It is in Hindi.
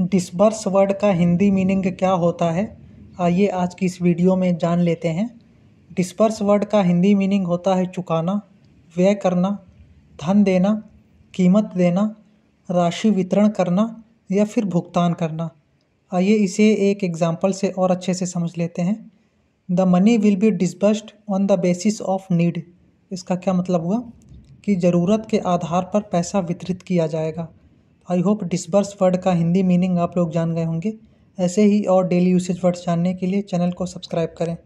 डिसबर्स वर्ड का हिंदी मीनिंग क्या होता है आइए आज की इस वीडियो में जान लेते हैं डिस्पर्स वर्ड का हिंदी मीनिंग होता है चुकाना व्यय करना धन देना कीमत देना राशि वितरण करना या फिर भुगतान करना आइए इसे एक एग्ज़ाम्पल से और अच्छे से समझ लेते हैं the money will be disbursed on the basis of need इसका क्या मतलब हुआ कि ज़रूरत के आधार पर पैसा वितरित किया जाएगा आई होप डिसबर्स वर्ड का हिंदी मीनिंग आप लोग जान गए होंगे ऐसे ही और डेली यूसेज वर्ड्स जानने के लिए चैनल को सब्सक्राइब करें